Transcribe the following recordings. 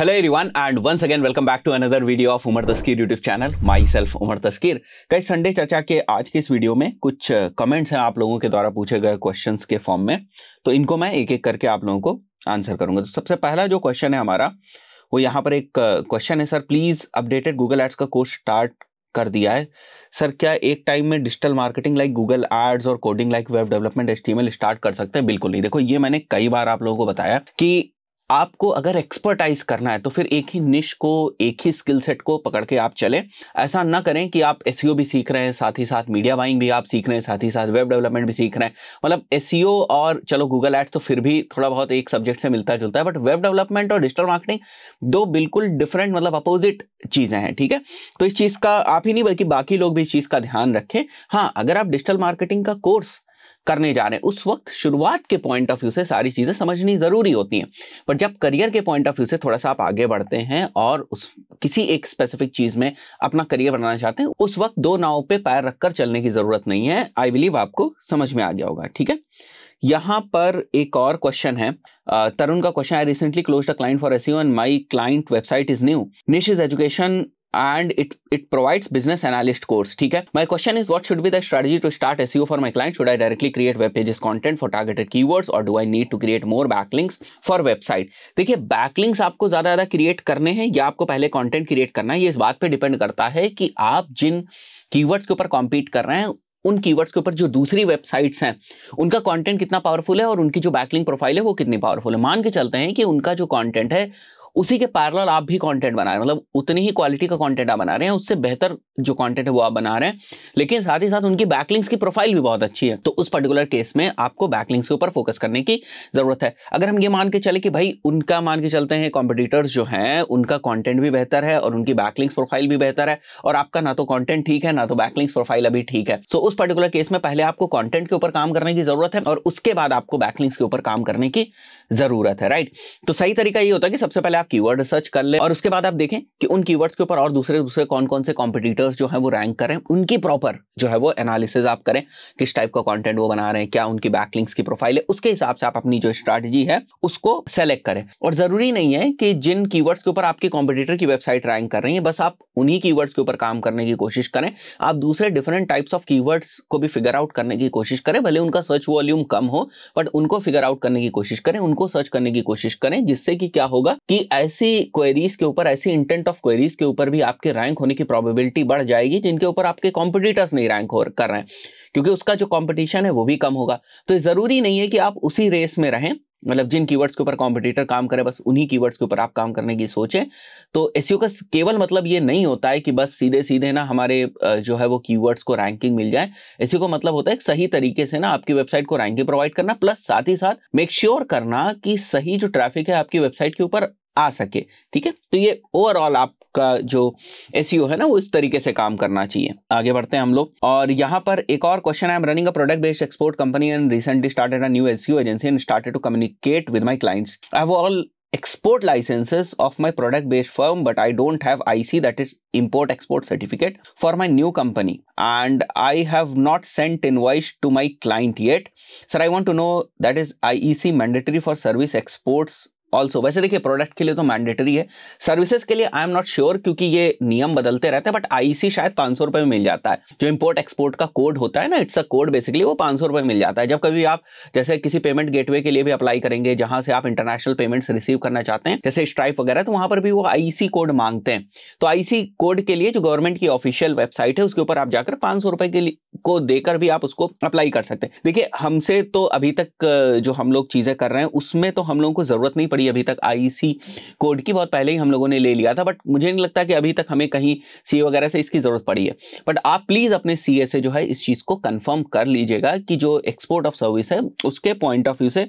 Hello everyone and once again welcome back to another video of Umar तस्कीर YouTube channel myself Umar तस्कीर कई Sunday चर्चा के आज के इस वीडियो में कुछ कमेंट्स uh, हैं आप लोगों के द्वारा पूछे गए क्वेश्चंस के फॉर्म में तो इनको मैं एक एक करके आप लोगों को आंसर करूंगा तो सबसे पहला जो क्वेश्चन है हमारा वो यहाँ पर एक क्वेश्चन uh, है sir please updated Google ads का कोर्स स्टार्ट कर दिया है सर क्या एक टाइम में digital marketing like Google ads और कोडिंग लाइक वेब डेवलपमेंट एच स्टार्ट कर सकते हैं बिल्कुल नहीं देखो ये मैंने कई बार आप लोगों को बताया कि आपको अगर एक्सपर्टाइज करना है तो फिर एक ही निश को एक ही स्किल सेट को पकड़ के आप चलें ऐसा ना करें कि आप एस e भी सीख रहे हैं साथ ही साथ मीडिया बाइंग भी आप सीख रहे हैं साथ ही साथ वेब डेवलपमेंट भी सीख रहे हैं मतलब एस e और चलो गूगल एड्स तो फिर भी थोड़ा बहुत एक सब्जेक्ट से मिलता जुलता है बट वेब डेवलपमेंट और डिजिटल मार्केटिंग दो बिल्कुल डिफरेंट मतलब अपोजिट चीज़ें हैं ठीक है तो इस चीज़ का आप ही नहीं बल्कि बाकी लोग भी इस चीज़ का ध्यान रखें हाँ अगर आप डिजिटल मार्केटिंग का कोर्स करने जा रहे हैं उस वक्त शुरुआत के पॉइंट ऑफ व्यू से सारी चीज़ें समझनी ज़रूरी होती हैं पर जब करियर के पॉइंट ऑफ व्यू से थोड़ा सा आप आगे बढ़ते हैं और उस किसी एक स्पेसिफिक चीज़ में अपना करियर बनाना चाहते हैं उस वक्त दो नाव पे पैर रखकर चलने की ज़रूरत नहीं है आई बिलीव आपको समझ में आ गया होगा ठीक है यहाँ पर एक और क्वेश्चन है तरुण का क्वेश्चन है recently close the client for S and my client website is new niche is education and it it provides business analyst course ठीक है my question is what should be the strategy to start SEO for my client should I directly create web pages content for targeted keywords or do I need to create more backlinks for website देखिए backlinks आपको ज़्यादा ज़्यादा create करने हैं या आपको पहले content create करना है ये इस बात पे depend करता है कि आप जिन keywords के ऊपर compete कर रहे हैं उन कीवर्ड्स के ऊपर जो दूसरी वेबसाइट्स हैं उनका कंटेंट कितना पावरफुल है और उनकी जो बैकलिंग प्रोफाइल है वो कितनी पावरफुल है मान के चलते हैं कि उनका जो कंटेंट है उसी के पैरल आप भी कंटेंट बना रहे हैं मतलब उतनी ही क्वालिटी का कंटेंट आप बना रहे हैं उससे बेहतर जो कंटेंट है वो आप बना रहे हैं लेकिन साथ ही साथ उनकी बैकलिंग्स की प्रोफाइल भी बहुत अच्छी है तो उस पर्टिकुलर केस में आपको बैकलिंग्स के ऊपर फोकस करने की जरूरत है अगर हम ये मान के चले कि भाई उनका मान के चलते हैं कॉम्पिटिटर्स जो हैं उनका कॉन्टेंट भी बेहतर है और उनकी बैकलिंग्स प्रोफाइल भी बेहतर है और आपका ना तो कॉन्टेंट ठीक है ना तो बैकलिंग्स प्रोफाइल अभी ठीक है सो उस पर्टिकुलर केस में पहले आपको कॉन्टेंट के ऊपर काम करने की जरूरत है और उसके बाद आपको बैकलिंग्स के ऊपर काम करने की जरूरत है राइट तो सही तरीका ये होता है कि सबसे पहले आप कीवर्ड सर्च कर ले और उसके बाद आप देखें कि उन कीवर्ड्स के ऊपर और दूसरे दूसरे कौन कौन से कॉम्पिटिटर्स जो है वो रैंक करें उनकी प्रॉपर जो है वो एनालिसिस आप करें किस टाइप का कॉन्टेंट वो बना रहे हैं क्या उनकी बैकलिंग्स की प्रोफाइल है उसके हिसाब से आप अपनी जो स्ट्रैटेजी है उसको सेलेक्ट करें और जरूरी नहीं है कि जिन कीवर्ड्स के ऊपर आपके कॉम्पिटिटर की वेबसाइट रैंक कर रही है बस आप उन्हीं कीवर्ड्स के ऊपर काम करने की कोशिश करें आप दूसरे डिफरेंट टाइप्स ऑफ कीवर्ड्स को भी फिगर आउट करने की कोशिश करें भले उनका सर्च वॉल्यूम कम हो बट उनको फिगर आउट करने की कोशिश करें उनको सर्च करने की कोशिश करें जिससे कि क्या होगा कि ऐसी क्वेरीज के ऊपर ऐसी इंटेंट ऑफ क्वेरीज के ऊपर भी आपके रैंक होने की प्रोबेबिलिटी बढ़ जाएगी जिनके ऊपर आपके कॉम्पिटिटर्स नहीं रैंक हो कर रहे हैं क्योंकि उसका जो कॉम्पिटिशन है वो भी कम होगा तो ज़रूरी नहीं है कि आप उसी रेस में रहें मतलब जिन कीवर्ड्स के ऊपर कॉम्पिटिटर काम करें बस उन्हीं कीवर्ड्स के ऊपर आप काम करने की सोचें तो एस का केवल मतलब ये नहीं होता है कि बस सीधे सीधे ना हमारे जो है वो कीवर्ड्स को रैंकिंग मिल जाए एस का मतलब होता है सही तरीके से ना आपकी वेबसाइट को रैंकिंग प्रोवाइड करना प्लस साथ ही साथ मेक श्योर sure करना कि सही जो ट्रैफिक है आपकी वेबसाइट के ऊपर आ सके ठीक है तो ये ओवरऑल आपका जो एस e है ना वो इस तरीके से काम करना चाहिए आगे बढ़ते हैं हम लोग और यहाँ पर एक और question I am running a product based export company and recently started a new SEO agency and started to communicate with my clients I have all export licenses of my product based firm but I don't have I that is import export certificate for my new company and I have not sent invoice to my client yet sir I want to know that is I E C mandatory for service exports also वैसे देखिए product के लिए तो mandatory है services के लिए आई am not sure क्योंकि ये नियम बदलते रहते हैं बट आईसी शायद पाँच सौ में मिल जाता है जो इम्पोर्ट एक्सपोर्ट का कोड होता है ना इट्स अ कोड बेसिकली वो पाँच सौ में मिल जाता है जब कभी आप जैसे किसी पेमेंट गेटवे के लिए भी अप्लाई करेंगे जहां से आप इंटरनेशनल पेमेंट्स रिसीव करना चाहते हैं जैसे स्ट्राइप वगैरह तो वहां पर भी वो आईसी कोड मांगते हैं तो आईसी कोड के लिए जो गवर्नमेंट की ऑफिशियल वेबसाइट है उसके ऊपर आप जाकर पाँच सौ रुपए के लिए को देकर भी आप उसको अप्लाई कर सकते हैं देखिए हमसे तो अभी तक जो हम लोग चीज़ें कर रहे हैं उसमें तो हम लोगों को ज़रूरत नहीं पड़ी रही अभी तक आईसी कोड की बहुत पहले ही हम लोगों ने ले लिया था बट मुझे नहीं लगता कि अभी तक हमें कहीं सी वगैरह से इसकी ज़रूरत पड़ी है बट आप प्लीज़ अपने सी से जो है इस चीज़ को कन्फर्म कर लीजिएगा कि जो एक्सपोर्ट ऑफ सर्विस है उसके पॉइंट ऑफ व्यू से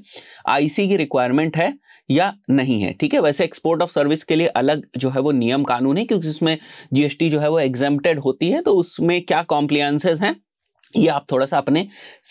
आई की रिक्वायरमेंट है या नहीं है ठीक है वैसे एक्सपोर्ट ऑफ सर्विस के लिए अलग जो है वो नियम कानून है क्योंकि उसमें जीएसटी जो है वो एग्जामेड होती है तो उसमें क्या कॉम्प्लियंसेज हैं ये आप थोड़ा सा अपने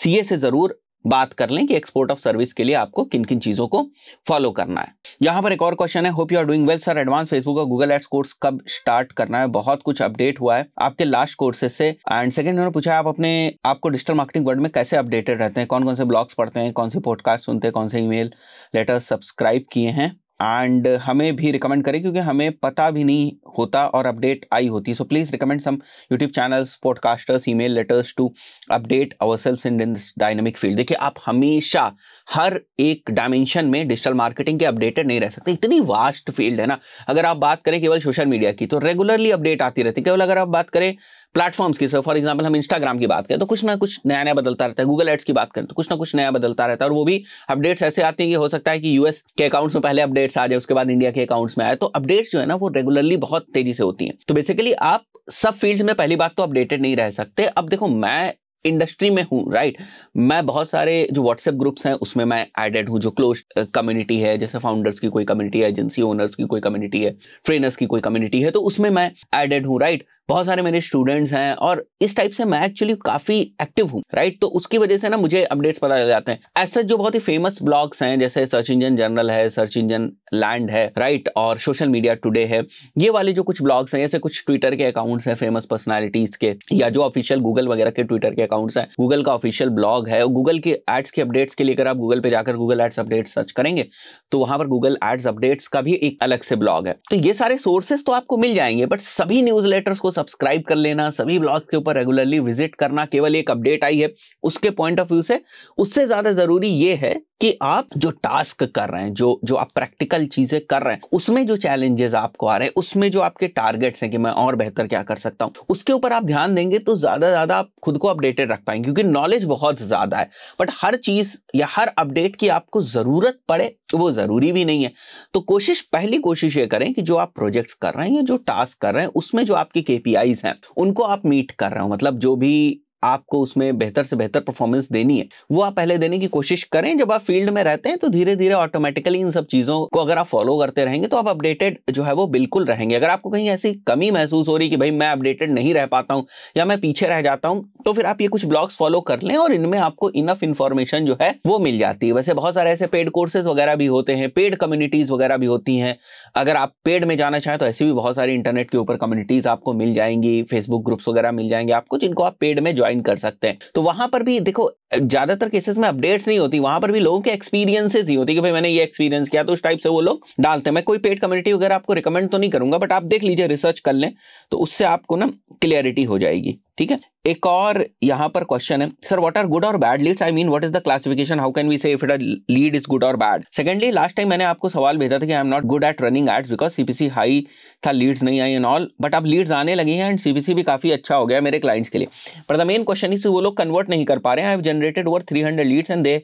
सीए से ज़रूर बात कर लें कि एक्सपोर्ट ऑफ सर्विस के लिए आपको किन किन चीजों को फॉलो करना है यहाँ पर एक और क्वेश्चन है hope you are doing well sir advance Facebook और गूगल एड्स कोर्स कब स्टार्ट करना है बहुत कुछ अपडेट हुआ है आपके लास्ट कोर्सेज से एंड सेकंड उन्होंने पूछा आप अपने आपको डिजिटल मार्केटिंग वर्ल्ड में कैसे अपडेटेड रहते हैं कौन कौन से ब्लॉग्स पढ़ते हैं कौन से पॉडकास्ट सुनते हैं कौन से ईमेल लेटर सब्सक्राइब किए हैं एंड uh, हमें भी रिकमेंड करें क्योंकि हमें पता भी नहीं होता और अपडेट आई होती so please recommend some YouTube channels podcasters email letters to update our self in this dynamic field देखिए आप हमेशा हर एक डायमेंशन में डिजिटल मार्केटिंग के अपडेटेड नहीं रह सकते इतनी वास्ट फील्ड है ना अगर आप बात करें केवल सोशल मीडिया की तो रेगुलरली अपडेट आती रहती केवल अगर आप बात करें प्लेटफॉर्म्स की फॉर एग्जांपल हम इंस्टाग्राम की बात करें तो कुछ ना कुछ नया नया बदलता रहता है गूगल एड्स की बात करें तो कुछ ना कुछ नया बदलता रहता है और वो भी अपडेट्स ऐसे आते हैं कि हो सकता है कि यूएस के अकाउंट्स में पहले अपडेट्स आ जाए उसके बाद इंडिया के अकाउंट्स में आए तो अपडेट्स जो है ना वो रेगुलरली बहुत तेजी से होती हैं तो बेसिकली आप सब फील्ड में पहली बात तो अपडेटेड नहीं रह सकते अब देखो मैं इंडस्ट्री में हूँ राइट मैं बहुत सारे जो व्हाट्सएप ग्रुप्स हैं उसमें मैं एडेड हूँ जो क्लोज कम्युनिटी है जैसे फाउंडर्स की कोई कम्युनिटी है एजेंसी ओनर्स की कोई कम्युनिटी है ट्रेनर्स की कोई कम्युनिटी है तो उसमें मैं एडेड हूँ राइट बहुत सारे मेरे स्टूडेंट्स हैं और इस टाइप से मैं एक्चुअली काफी एक्टिव हूँ राइट तो उसकी वजह से ना मुझे अपडेट्स पता चल जाते हैं ऐसे जो बहुत ही फेमस ब्लॉग्स हैं जैसे सर्च इंजन जर्नल है सर्च इंजन लैंड है राइट और सोशल मीडिया टुडे है ये वाले जो कुछ ब्लॉग्स हैं जैसे कुछ ट्विटर के अकाउंट्स हैं फेमस पर्सनैलिटीज के या जो ऑफिशियल गूगल वगैरह के ट्विटर के अकाउंट्स हैं गूगल का ऑफिशियल ब्लॉग है गूगल के एड्स के अपडेट्स के लिए अगर आप गूगल पे जाकर गूगल एड्स अपडेट सर्च करेंगे तो वहां पर गूगल एड्स अपडेट्स का भी एक अलग से ब्लॉग है तो ये सारे सोर्सेस तो आपको मिल जाएंगे बट सभी न्यूज को सब्सक्राइब कर लेना सभी ब्लॉग्स के ऊपर रेगुलरली विजिट करना केवल एक अपडेट आई है उसके पॉइंट ऑफ व्यू से उससे ज़्यादा ज़रूरी ये है कि आप जो टास्क कर रहे हैं जो जो आप प्रैक्टिकल चीज़ें कर रहे हैं उसमें जो चैलेंजेस आपको आ रहे हैं उसमें जो आपके टारगेट्स हैं कि मैं और बेहतर क्या कर सकता हूं उसके ऊपर आप ध्यान देंगे तो ज़्यादा ज़्यादा आप खुद को अपडेटेड रख पाएंगे क्योंकि नॉलेज बहुत ज़्यादा है बट हर चीज़ या हर अपडेट की आपको ज़रूरत पड़े वो ज़रूरी भी नहीं है तो कोशिश पहली कोशिश ये करें कि जो आप प्रोजेक्ट्स कर रहे हैं या जो टास्क कर रहे हैं उसमें जो आपकी के केपीआईज हैं उनको आप मीट कर रहे हो मतलब जो भी आपको उसमें बेहतर से बेहतर परफॉर्मेंस देनी है वो आप पहले देने की कोशिश करें जब आप फील्ड में रहते हैं तो धीरे धीरे ऑटोमेटिकली इन सब चीज़ों को अगर आप फॉलो करते रहेंगे तो आप अपडेटेड जो है वो बिल्कुल रहेंगे अगर आपको कहीं ऐसी कमी महसूस हो रही कि भाई मैं अपडेटेड नहीं रह पाता हूं या मैं पीछे रह जाता हूं तो फिर आप ये कुछ ब्लॉग्स फॉलो कर लें और इनमें आपको इनफ इन्फॉर्मेशन जो है वो मिल जाती है वैसे बहुत सारे ऐसे पेड कोर्सेज वगैरह भी होते हैं पेड कम्युनिटीज़ वगैरह भी होती हैं अगर आप पेड में जाना चाहें तो ऐसी भी बहुत सारी इंटरनेट के ऊपर कम्युनिटीज़ आपको मिल जाएंगी फेसबुक ग्रुप्स वगैरह मिल जाएंगे आपको जिनको आप पेड में ज्वाइन कर सकते हैं तो वहां पर भी देखो ज़्यादातर केसेस में अपडेट्स नहीं होती वहां पर भी लोगों के एक्सपीरियंसेस ही होती कि भाई मैंने ये एक्सपीरियंस किया तो उस टाइप से वो लोग डालते हैं मैं कोई पेड कम्युनिटी वगैरह आपको रिकमेंड तो नहीं करूंगा बट आप देख लीजिए रिसर्च कर लें तो उससे आपको ना क्लियरिटी हो जाएगी ठीक है एक और यहाँ पर क्वेश्चन है sir what are good or bad leads I mean what is the classification how can we say if it lead is good or bad secondly last time मैंने आपको सवाल भेजा था कि I am not good at running ads because CPC high था leads नहीं आई and all but अब लीड्स आने लगी हैं एंड सीपीसी भी काफी अच्छा हो गया मेरे क्लाइंट्स के लिए पर द मेन क्वेश्चन इज वो लोग कन्वर्ट नहीं कर पा रहे हैं generated over three hundred leads and they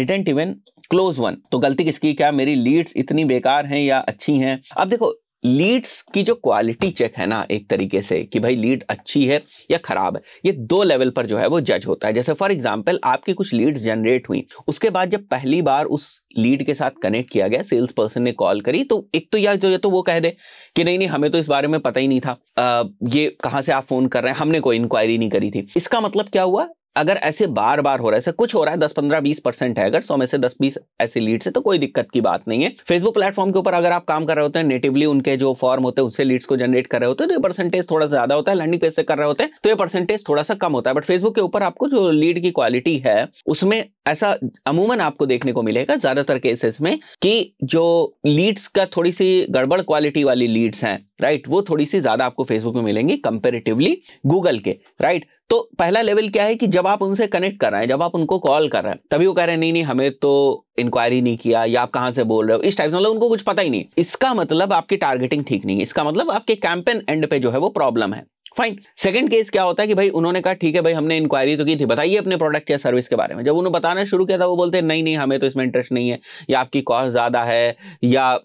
didn't even close one तो गलती किसकी क्या मेरी लीड्स इतनी बेकार हैं या अच्छी हैं अब देखो लीड्स की जो क्वालिटी चेक है ना एक तरीके से कि भाई लीड अच्छी है या खराब है ये दो लेवल पर जो है वो जज होता है जैसे फॉर एग्जांपल आपकी कुछ लीड्स जनरेट हुई उसके बाद जब पहली बार उस लीड के साथ कनेक्ट किया गया सेल्स पर्सन ने कॉल करी तो एक तो या तो, तो वो कह दे कि नहीं नहीं हमें तो इस बारे में पता ही नहीं था आ, ये कहाँ से आप फोन कर रहे हैं हमने कोई इंक्वायरी नहीं करी थी इसका मतलब क्या हुआ अगर ऐसे बार बार हो रहा है कुछ हो रहा है दस पंद्रह बीस परसेंट है अगर सौ में से दस बीस ऐसे लीड से तो कोई दिक्कत की बात नहीं है फेसबुक प्लेटफॉर्म के ऊपर अगर आप काम कर रहे होते हैं नेटिवली उनके जो फॉर्म होते हैं उससे लीड्स को जनरेट कर रहे होते हैं तो ये परसेंटेज थोड़ा ज्यादा होता है लैंडिंग पेज से कर रहे होते हैं तो ये परसेंटेज थोड़ा सा कम होता है बट फेसबुक के ऊपर आपको जो लीड की क्वालिटी है उसमें ऐसा अमूमन आपको देखने को मिलेगा ज्यादातर केसेस में कि जो लीड्स का थोड़ी सी गड़बड़ क्वालिटी वाली लीड्स हैं राइट वो थोड़ी सी ज्यादा आपको फेसबुक में मिलेंगी कंपेरेटिवली गूगल के राइट तो पहला लेवल क्या है कि जब आप उनसे कनेक्ट कर रहे हैं जब आप उनको कॉल कर रहे हैं तभी वो कह रहे हैं नहीं नहीं हमें तो इंक्वायरी नहीं किया या आप कहाँ से बोल रहे हो इस टाइप से मतलब उनको कुछ पता ही नहीं इसका मतलब आपकी टारगेटिंग ठीक नहीं है इसका मतलब आपके कैंपेन एंड पे जो है वो प्रॉब्लम है फाइन सेकंड केस क्या होता है कि भाई उन्होंने कहा ठीक है भाई हमने इंक्वायरी तो की थी बताइए अपने प्रोडक्ट या सर्विस के बारे में जब उन्होंने बताना शुरू किया था वो बोलते नहीं नहीं हमें तो इसमें इंटरेस्ट नहीं है या आपकी कॉस्ट ज़्यादा है या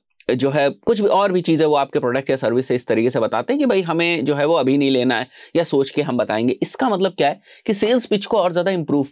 जो है कुछ भी और भी चीज़ें वो आपके प्रोडक्ट या सर्विस से इस तरीके से बताते हैं कि भाई हमें जो है वो अभी नहीं लेना है या सोच के हम बताएंगे इसका मतलब क्या है कि सेल्स पिच को और ज़्यादा इम्प्रूव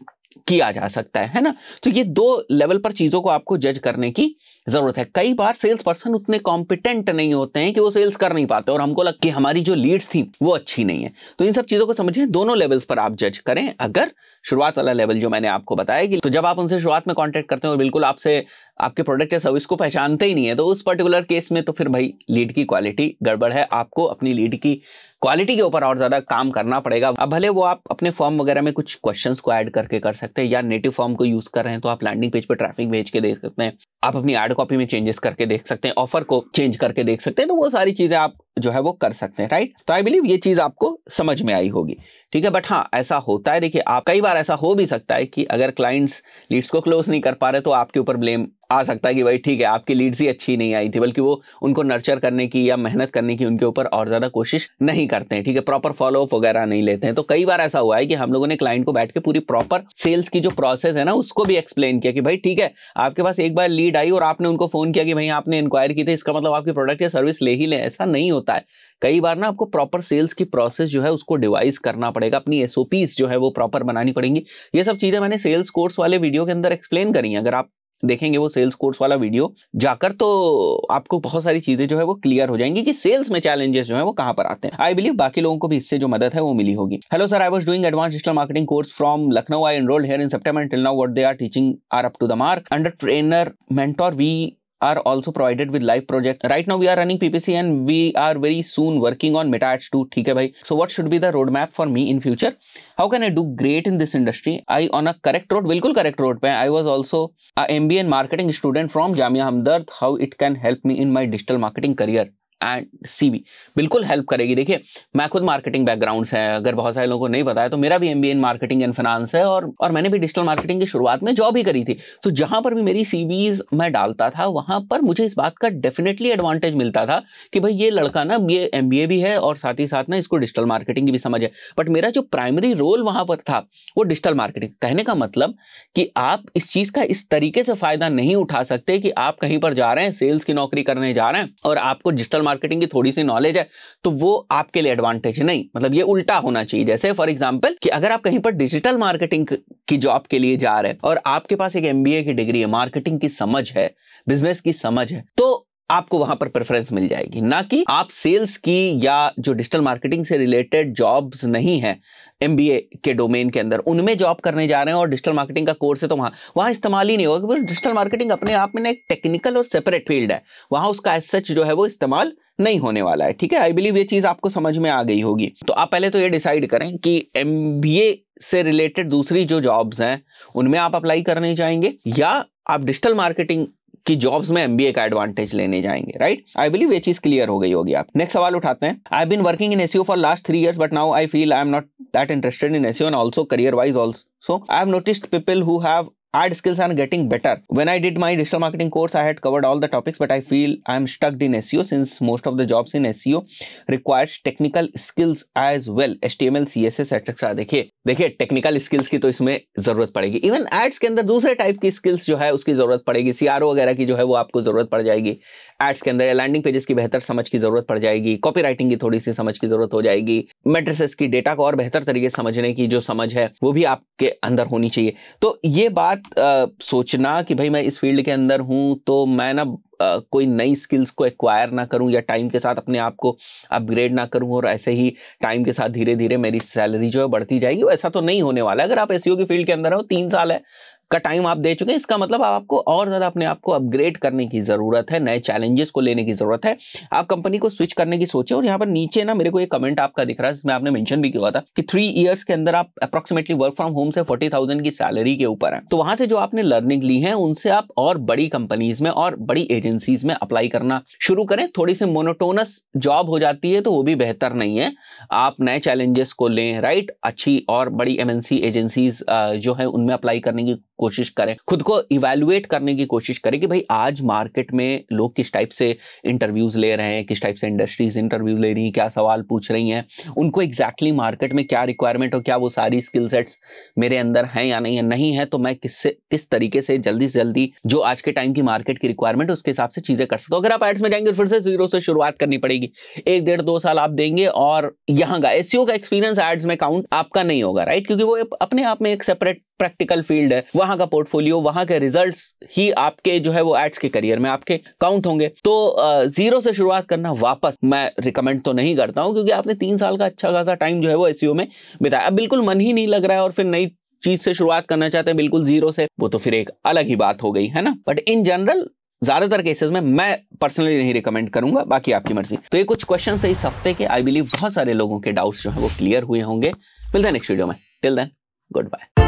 किया जा सकता है है ना तो ये दो लेवल पर चीज़ों को आपको जज करने की ज़रूरत है कई बार सेल्स पर्सन उतने कॉम्पिटेंट नहीं होते हैं कि वो सेल्स कर नहीं पाते और हमको लग कि हमारी जो लीड्स थी वो अच्छी नहीं है तो इन सब चीज़ों को समझें दोनों लेवल्स पर आप जज करें अगर शुरुआत वाला लेवल जो मैंने आपको बताया कि तो जब आप उनसे शुरुआत में कॉन्टेक्ट करते हैं और बिल्कुल आपसे आपके प्रोडक्ट या सर्विस को पहचानते ही नहीं है तो उस पर्टिकुलर केस में तो फिर भाई लीड की क्वालिटी गड़बड़ है आपको अपनी लीड की क्वालिटी के ऊपर और ज़्यादा काम करना पड़ेगा अब भले वो आप अपने फॉर्म वगैरह में कुछ क्वेश्चन को ऐड करके कर सकते हैं या नेटिव फॉर्म को यूज़ कर रहे हैं तो आप लैंडिंग पेज पर ट्रैफिक भेज के देख सकते हैं आप अपनी एड कॉपी में चेंजेस करके देख सकते हैं ऑफर को चेंज करके देख सकते हैं तो वो सारी चीज़ें आप जो है वो कर सकते हैं राइट तो आई बिलीव ये चीज़ आपको समझ में आई होगी ठीक है बट हाँ ऐसा होता है देखिए आप कई बार ऐसा हो भी सकता है कि अगर क्लाइंट्स लीड्स को क्लोज नहीं कर पा रहे तो आपके ऊपर ब्लेम आ सकता है कि भाई ठीक है आपकी लीड्स ही अच्छी नहीं आई थी बल्कि वो उनको नर्चर करने की या मेहनत करने की उनके ऊपर और ज़्यादा कोशिश नहीं करते हैं ठीक है प्रॉपर फॉलोअप वगैरह नहीं लेते हैं तो कई बार ऐसा हुआ है कि हम लोगों ने क्लाइंट को बैठ के पूरी प्रॉपर सेल्स की जो प्रोसेस है ना उसको भी एक्सप्लेन किया कि भाई ठीक है आपके पास एक बार लीड आई और आपने उनको फ़ोन किया कि भाई आपने इंक्वायरी की थी इसका मतलब आपकी प्रोडक्ट या सर्विस ले ही लें ऐसा नहीं होता है कई बार ना आपको प्रॉपर सेल्स की प्रोसेस जो है उसको डिवाइस करना पड़ेगा अपनी एस जो है वो प्रॉपर बनानी पड़ेंगी ये सब चीज़ें मैंने सेल्स कोर्स वाले वीडियो के अंदर एक्सप्लेन करी हैं अगर आप देखेंगे वो सेल्स कोर्स वाला वीडियो जाकर तो आपको बहुत सारी चीजें जो है वो क्लियर हो जाएंगी कि सेल्स में चैलेंजेस जो है वो कहां पर आते हैं आई बिलीव बाकी लोगों को भी इससे जो मदद है वो मिली होगी hello sir I was doing advance digital marketing course from Lucknow I enrolled here in September till now what they are teaching are up to the mark under trainer mentor we are also provided with live project. Right now we are running PPC and we are very soon working on Ads too. Okay, bhai. So what should be the roadmap for me in future? How can I do great in this industry? I on a correct road, bilkul correct road. Pe. I was also a MBA and marketing student from Jamia Hamdard. How it can help me in my digital marketing career. And CV बिल्कुल help करेगी देखिए मैं खुद marketing background से है अगर बहुत सारे लोगों को नहीं पता है तो मेरा भी MBA in marketing and finance है और और मैंने भी डिजिटल मार्केटिंग की शुरुआत में जॉब ही करी थी तो जहां पर भी मेरी सीबीज मैं डालता था वहां पर मुझे इस बात का डेफिनेटली एडवांटेज मिलता था कि भाई ये लड़का ना ये एम भी है और साथ ही साथ ना इसको डिजिटल मार्केटिंग की भी समझ है बट मेरा जो प्राइमरी रोल वहां पर था वो डिजिटल मार्केटिंग कहने का मतलब कि आप इस चीज का इस तरीके से फायदा नहीं उठा सकते कि आप कहीं पर जा रहे हैं सेल्स की नौकरी करने जा रहे हैं और आपको डिजिटल मार्केटिंग की थोड़ी सी नॉलेज है तो वो आपके लिए एडवांटेज नहीं मतलब ये उल्टा होना चाहिए जैसे फॉर एग्जाम्पल कि अगर आप कहीं पर डिजिटल मार्केटिंग की जॉब के लिए जा रहे हैं और आपके पास एक एमबीए की डिग्री है मार्केटिंग की समझ है बिजनेस की समझ है तो आपको वहां पर प्रेफरेंस मिल जाएगी ना कि आप सेल्स की या जो डिजिटल मार्केटिंग से रिलेटेड जॉब्स नहीं है एम के डोमेन के अंदर उनमें जॉब करने जा रहे हैं और डिजिटल मार्केटिंग का कोर्स है तो वहाँ वहाँ इस्तेमाल ही नहीं होगा क्योंकि डिजिटल मार्केटिंग अपने आप में एक टेक्निकल और सेपरेट फील्ड है वहाँ उसका एज सच जो है वो इस्तेमाल नहीं होने वाला है ठीक है आई बिलीव ये चीज़ आपको समझ में आ गई होगी तो आप पहले तो ये डिसाइड करें कि एम से रिलेटेड दूसरी जो जॉब्स हैं उनमें आप अप्लाई करने जाएंगे या आप डिजिटल मार्केटिंग कि जॉब्स में एमबीए का एडवांटेज लेने जाएंगे राइट आई बिलीव ये चीज क्लियर हो गई होगी आप नेक्स्ट सवाल उठाते हैं I been working in SEO for last three year but now I feel I am not that interested in SEO and also career wise also I have noticed people who have ad skills are getting better when i did my digital marketing course i had covered all the topics but i feel i'm stuck in seo since most of the jobs in seo requires technical skills as well html css etc देखिए देखिए technical skills की तो इसमें जरूरत पड़ेगी Even ads के अंदर दूसरे type की skills जो है उसकी जरूरत पड़ेगी CRO वगैरह की जो है वो आपको जरूरत पड़ जाएगी Ads के अंदर landing pages की बेहतर समझ की जरूरत पड़ जाएगी Copywriting की थोड़ी सी समझ की जरूरत हो जाएगी मेट्रिसेस की data को और बेहतर तरीके समझने की जो समझ है वो भी आपके अंदर होनी चाहिए तो ये बात साथ आ, सोचना कि भाई मैं इस फील्ड के अंदर हूँ तो मैं ना आ, कोई नई स्किल्स को एक्वायर ना करूँ या टाइम के साथ अपने आप को अपग्रेड ना करूँ और ऐसे ही टाइम के साथ धीरे धीरे मेरी सैलरी जो है बढ़ती जाएगी वैसा तो नहीं होने वाला अगर आप एस की फील्ड के अंदर हो तीन साल है का टाइम आप दे चुके हैं इसका मतलब आप आपको और ज़्यादा अपने आप को अपग्रेड करने की ज़रूरत है नए चैलेंजेस को लेने की ज़रूरत है आप कंपनी को स्विच करने की सोचे और यहाँ पर नीचे ना मेरे को एक कमेंट आपका दिख रहा है जिसमें आपने मेंशन भी किया था कि थ्री ईयर्स के अंदर आप अप्रोक्सीमेटली वर्क फ्रॉम होम से फोर्टी की सैलरी के ऊपर है तो वहां से जो आपने लर्निंग ली है उनसे आप और बड़ी कंपनीज में और बड़ी एजेंसीज में अप्लाई करना शुरू करें थोड़ी सी मोनोटोनस जॉब हो जाती है तो वो भी बेहतर नहीं है आप नए चैलेंजेस को लें राइट अच्छी और बड़ी एमएनसी एजेंसीज जो है उनमें अप्लाई करने की कोशिश करें खुद को इवेल्युएट करने की कोशिश करें कि भाई आज मार्केट में लोग किस टाइप से इंटरव्यूज ले रहे हैं किस टाइप से इंडस्ट्रीज इंटरव्यू ले रही हैं क्या सवाल पूछ रही हैं उनको एग्जैक्टली exactly मार्केट में क्या रिक्वायरमेंट हो क्या वो सारी स्किल सेट्स मेरे अंदर हैं या नहीं है नहीं है तो मैं किससे किस तरीके से जल्दी से जल्दी जो आज के टाइम की मार्केट की रिक्वायरमेंट उसके हिसाब से चीजें कर सकते हो अगर आप एड्स में जाएंगे फिर से जीरो से शुरुआत करनी पड़ेगी एक डेढ़ दो साल आप देंगे और यहाँ का एस e का एक्सपीरियंस एड्स में काउंट आपका नहीं होगा राइट क्योंकि वो अपने आप में एक सेपरेट प्रैक्टिकल फील्ड है वहां वहां का पोर्टफोलियो वहां के रिजल्ट्स ही आपके जो है वो एड्स के करियर में आपके काउंट होंगे तो जीरो से शुरुआत करना वापस मैं रिकमेंड तो नहीं करता हूँ क्योंकि आपने तीन साल का अच्छा खासा टाइम जो है वो एस में बिताया बिल्कुल मन ही नहीं लग रहा है और फिर नई चीज से शुरुआत करना चाहते हैं बिल्कुल जीरो से वो तो फिर एक अलग ही बात हो गई है ना बट इन जनरल ज्यादातर केसेस में मैं पर्सनली नहीं रिकमेंड करूंगा बाकी आपकी मर्जी तो ये कुछ क्वेश्चन थे इस हफ्ते के आई बिलीव बहुत सारे लोगों के डाउट्स जो है वो क्लियर हुए होंगे मिलते हैं नेक्स्ट वीडियो में टिल देन गुड बाय